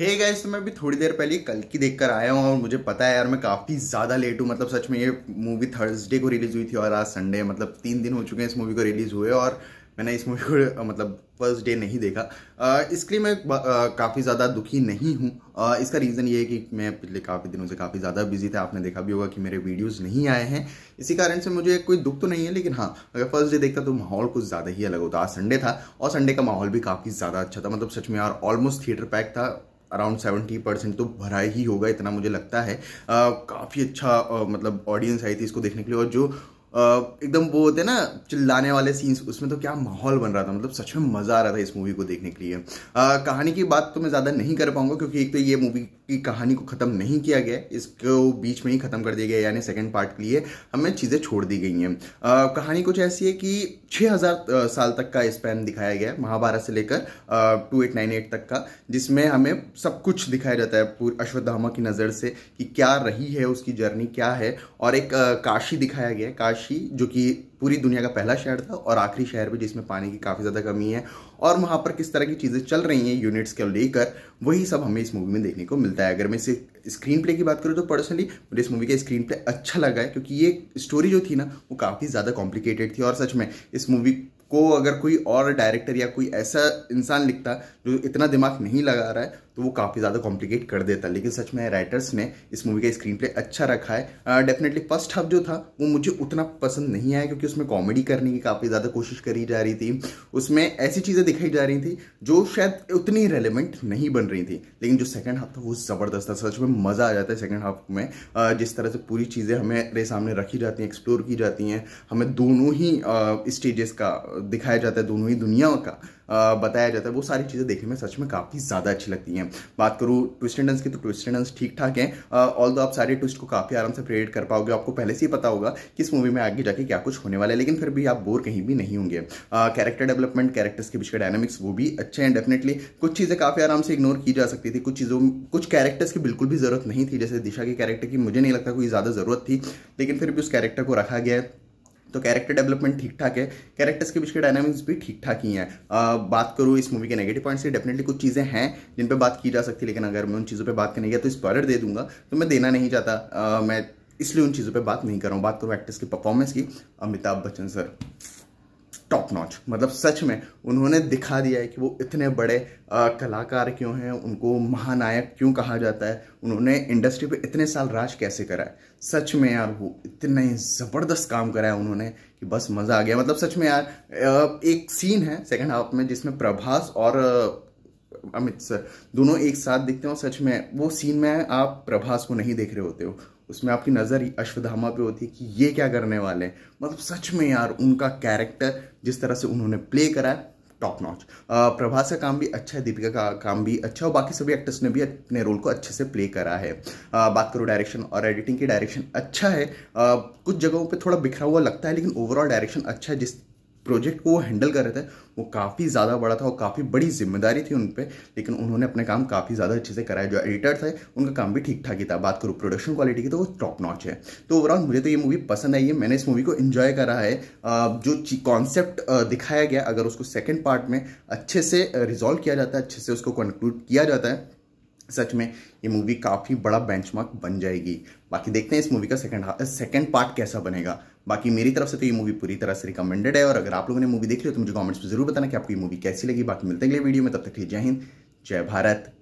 hey guys तो मैं भी थोड़ी देर पहले कल की कर आया हूँ और मुझे पता है यार मैं काफ़ी ज़्यादा लेट हूँ मतलब सच में ये मूवी थर्सडे को रिलीज़ हुई थी और आज संडे मतलब तीन दिन हो चुके हैं इस मूवी को रिलीज़ हुए और मैंने इस मूवी को मतलब फर्स्ट डे नहीं देखा इसके लिए मैं काफ़ी ज़्यादा दुखी नहीं हूँ इसका रीज़न ये है कि मैं पिछले काफ़ी दिनों से काफ़ी ज़्यादा बिजी था आपने देखा भी होगा कि मेरे वीडियोज़ नहीं आए हैं इसी कारण से मुझे कोई दुख तो नहीं है लेकिन हाँ अगर फर्स्ट डे देखता तो माहौल कुछ ज़्यादा ही अलग होता आज संडे था और संडे का माहौल भी काफ़ी ज़्यादा अच्छा था मतलब सच में यार ऑलमोस्ट थिएटर पैक था अराउंड सेवेंटी परसेंट तो भरा ही होगा इतना मुझे लगता है काफ़ी अच्छा मतलब ऑडियंस आई थी इसको देखने के लिए और जो एकदम वो होते हैं ना चिल्लाने वाले सीन्स उसमें तो क्या माहौल बन रहा था मतलब सच में मज़ा आ रहा था इस मूवी को देखने के लिए आ, कहानी की बात तो मैं ज़्यादा नहीं कर पाऊंगा क्योंकि एक तो ये मूवी की कहानी को ख़त्म नहीं किया गया इसको बीच में ही ख़त्म कर दिया गया यानी सेकेंड पार्ट के लिए हमें चीज़ें छोड़ दी गई हैं कहानी कुछ ऐसी है कि छः हज़ार साल तक का स्पैन दिखाया गया है महाभारत से लेकर टू एट नाइन एट तक का जिसमें हमें सब कुछ दिखाया जाता है पूरी अश्वत्थामा की नज़र से कि क्या रही है उसकी जर्नी क्या है और एक काशी दिखाया गया है काशी काशी जो कि पूरी दुनिया का पहला शहर था और आखिरी शहर भी जिसमें पानी की काफ़ी ज़्यादा कमी है और वहाँ पर किस तरह की चीज़ें चल रही हैं यूनिट्स को लेकर वही सब हमें इस मूवी में देखने को मिलता है अगर मैं इसे स्क्रीन प्ले की बात करूँ तो पर्सनली मुझे इस मूवी का स्क्रीन प्ले अच्छा लगा है क्योंकि ये स्टोरी जो थी ना वो काफ़ी ज़्यादा कॉम्प्लिकेटेड थी और सच में इस मूवी को अगर कोई और डायरेक्टर या कोई ऐसा इंसान लिखता जो इतना दिमाग नहीं लगा रहा है तो वो काफ़ी ज़्यादा कॉम्प्लिकेट कर देता लेकिन सच में राइटर्स ने इस मूवी का स्क्रीन प्ले अच्छा रखा है डेफिनेटली फर्स्ट हाफ जो था वो मुझे उतना पसंद नहीं आया क्योंकि उसमें कॉमेडी करने की काफ़ी ज़्यादा कोशिश करी जा रही थी उसमें ऐसी चीज़ें दिखाई जा रही थी जो शायद उतनी रेलिवेंट नहीं बन रही थी लेकिन जो सेकेंड हाफ था वो ज़बरदस्त था सच में मज़ा आ जाता है सेकेंड हाफ में जिस तरह से पूरी चीज़ें हमें सामने रखी जाती हैं एक्सप्लोर की जाती हैं हमें दोनों ही स्टेजेस का दिखाया जाता है दोनों ही दुनिया का बताया जाता है वो सारी चीज़ें देखने में सच में काफ़ी ज़्यादा अच्छी लगती हैं बात करूँ ट्विस्ट एंड की तो ट्विस्ट एंड ठीक ठाक हैं ऑल आप सारे ट्विस्ट को काफ़ी आराम से प्रेडिट कर पाओगे आपको पहले से ही पता होगा कि इस मूवी में आगे जाके क्या कुछ होने वाला है लेकिन फिर भी आप बोर कहीं भी नहीं होंगे कैरेक्टर डेवलपमेंट कैरेक्टर्स के बीच के डायनामिक्स वो भी अच्छे हैं डेफिनेटली कुछ चीज़ें काफ़ी आराम से इग्नोर की जा सकती थी कुछ चीज़ों कुछ कैरेक्टर्स की बिल्कुल भी ज़रूरत नहीं थी जैसे दिशा के कैरेक्टर की मुझे नहीं लगता कोई ज़्यादा ज़रूरत थी लेकिन फिर भी उस कैरेक्टर को रखा गया है तो कैरेक्टर डेवलपमेंट ठीक ठाक है कैरेक्टर्स के बीच के डायनामिक्स भी ठीक ठाक ही हैं बात करूँ इस मूवी के नेगेटिव पॉइंट से डेफिनेटली कुछ चीज़ें हैं जिन पर बात की जा सकती है लेकिन अगर मैं उन चीज़ों पर बात करने गया तो स्पॉलर दे दूंगा तो मैं देना नहीं चाहता मैं इसलिए उन चीज़ों पर बात नहीं कर रहा हूँ बात करूँ एक्टर्स की परफॉर्मेंस की Amitabh Bachchan sir top notch मतलब सच में उन्होंने दिखा दिया है कि वो इतने बड़े आ, कलाकार क्यों हैं उनको महानायक क्यों कहा जाता है उन्होंने इंडस्ट्री पे इतने साल राज कैसे करा है सच में यार वो इतने ज़बरदस्त काम करा है उन्होंने कि बस मज़ा आ गया मतलब सच में यार एक सीन है सेकेंड हाफ में जिसमें प्रभास और अमित सर दोनों एक साथ दिखते हो सच में वो सीन में आप प्रभास को नहीं देख रहे होते हो उसमें आपकी नज़र अश्वधामा पे होती है कि ये क्या करने वाले हैं मतलब सच में यार उनका कैरेक्टर जिस तरह से उन्होंने प्ले करा है टॉप नॉच प्रभास का काम भी अच्छा है दीपिका का काम भी अच्छा और बाकी सभी एक्टर्स ने भी अपने रोल को अच्छे से प्ले करा है आ, बात करो डायरेक्शन और एडिटिंग की डायरेक्शन अच्छा है आ, कुछ जगहों पे थोड़ा बिखरा हुआ लगता है लेकिन ओवरऑल डायरेक्शन अच्छा है जिस प्रोजेक्ट को वो हैंडल कर रहे थे वो काफ़ी ज़्यादा बड़ा था और काफ़ी बड़ी जिम्मेदारी थी उन पर लेकिन उन्होंने अपने काम काफ़ी ज़्यादा अच्छे से कराया जो एडिटर थे उनका काम भी ठीक ठाक ही था बात करूँ प्रोडक्शन क्वालिटी की तो वो टॉप नॉच है तो ओवरऑल मुझे तो ये मूवी पसंद आई है मैंने इस मूवी को इन्जॉय करा है जो कॉन्सेप्ट दिखाया गया अगर उसको सेकेंड पार्ट में अच्छे से रिजॉल्व किया जाता है अच्छे से उसको कंक्लूड किया जाता है सच में ये मूवी काफ़ी बड़ा बेंचमार्क बन जाएगी बाकी देखते हैं इस मूवी का सेकंड सेकंड पार्ट कैसा बनेगा बाकी मेरी तरफ से तो ये मूवी पूरी तरह से रिकमेंडेड है और अगर आप लोगों ने मूवी देख ली हो तो मुझे कमेंट्स में जरूर बताना कि आपको ये मूवी कैसी लगी बाकी मिलते हैं अगले वीडियो में तब तक के लिए जय हिंद जय भारत